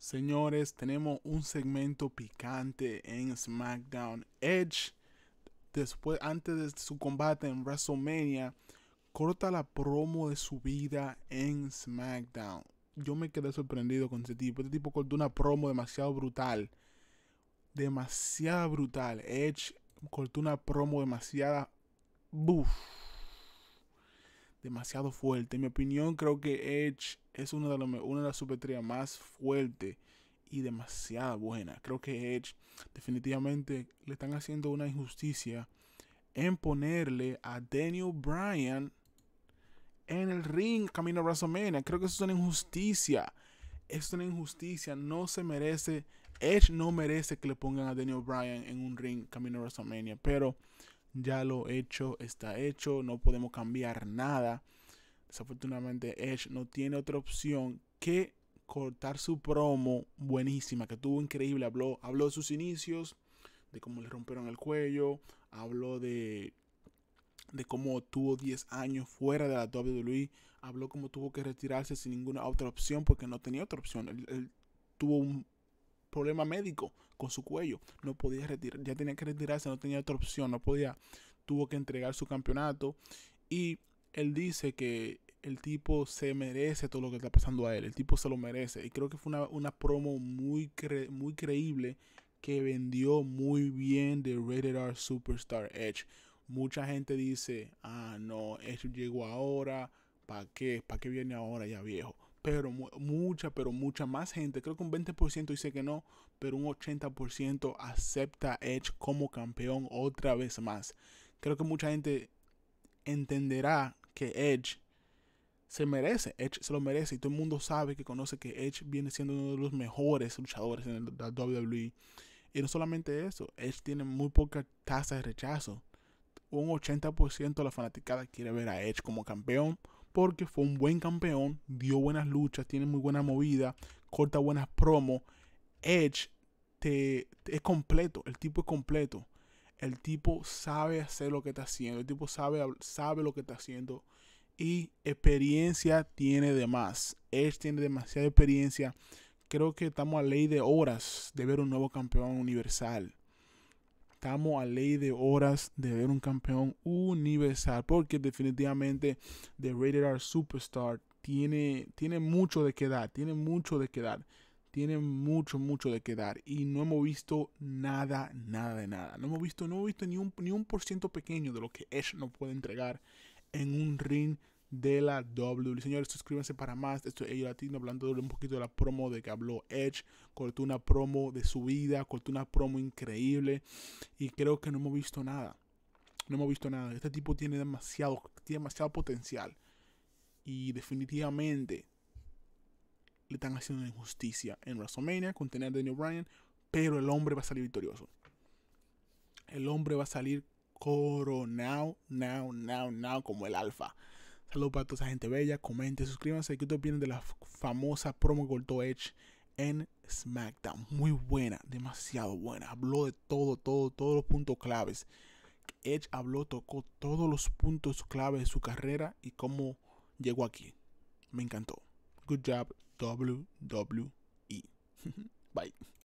Señores, tenemos un segmento picante en SmackDown. Edge, después, antes de su combate en WrestleMania, corta la promo de su vida en SmackDown. Yo me quedé sorprendido con este tipo. Este tipo cortó una promo demasiado brutal. Demasiado brutal. Edge cortó una promo demasiada... Buf demasiado fuerte. En mi opinión, creo que Edge es una de, las, una más fuerte y demasiado buena. Creo que Edge definitivamente le están haciendo una injusticia en ponerle a Daniel Bryan en el ring camino a WrestleMania. Creo que eso es una injusticia. Es una injusticia. No se merece. Edge no merece que le pongan a Daniel Bryan en un ring camino a WrestleMania. Pero ya lo hecho está hecho, no podemos cambiar nada. Desafortunadamente Edge no tiene otra opción que cortar su promo buenísima que tuvo increíble, habló, habló de sus inicios, de cómo le rompieron el cuello, habló de de cómo tuvo 10 años fuera de la WWE, habló cómo tuvo que retirarse sin ninguna otra opción porque no tenía otra opción. él tuvo un problema médico con su cuello. No podía retirarse, ya tenía que retirarse, no tenía otra opción, no podía, tuvo que entregar su campeonato. Y él dice que el tipo se merece todo lo que está pasando a él, el tipo se lo merece. Y creo que fue una, promo muy, muy creíble que vendió muy bien de Rated R Superstar Edge. Mucha gente dice, ah, no, Edge llegó ahora, ¿para qué? ¿Para qué viene ahora ya viejo? pero mucha, pero mucha más gente, creo que un 20% dice que no, pero un 80% acepta Edge como campeón otra vez más. Creo que mucha gente entenderá que Edge se merece, Edge se lo merece y todo el mundo sabe que conoce que Edge viene siendo uno de los mejores luchadores en la WWE. Y no solamente eso, Edge tiene muy poca tasa de rechazo. Un 80% de la fanaticada quiere ver a Edge como campeón porque fue un buen campeón, dio buenas luchas, tiene muy buena movida, corta buenas promos. Edge te, es completo, el tipo es completo. El tipo sabe hacer lo que está haciendo, el tipo sabe, sabe lo que está haciendo y experiencia tiene de más. Edge tiene demasiada experiencia. Creo que estamos a ley de horas de ver un nuevo campeón universal. Estamos a ley de horas de ver un campeón universal. Porque definitivamente The Rated R Superstar tiene, tiene mucho de quedar Tiene mucho de quedar Tiene mucho, mucho de quedar Y no hemos visto nada, nada de nada. No hemos visto, no hemos visto ni un, ni un por ciento pequeño de lo que Edge no puede entregar en un ring de la W. Señores, suscríbanse para más. Esto es Latino, hablando un poquito de la promo de que habló Edge. Cortó una promo de su vida, cortó una promo increíble. Y creo que no hemos visto nada. No hemos visto nada. Este tipo tiene demasiado, tiene demasiado potencial. Y definitivamente le están haciendo injusticia en WrestleMania con tener a Daniel Bryan. Pero el hombre va a salir victorioso. El hombre va a salir coronado, now, now, now, como el alfa. Saludos para toda esa gente bella. Comenten, suscríbanse. ¿Qué opinan de la famosa promo cortó Edge en SmackDown? Muy buena, demasiado buena. Habló de todo, todo, todos los puntos claves. Edge habló, tocó todos los puntos claves de su carrera y cómo llegó aquí. Me encantó. Good job, WWE. Bye.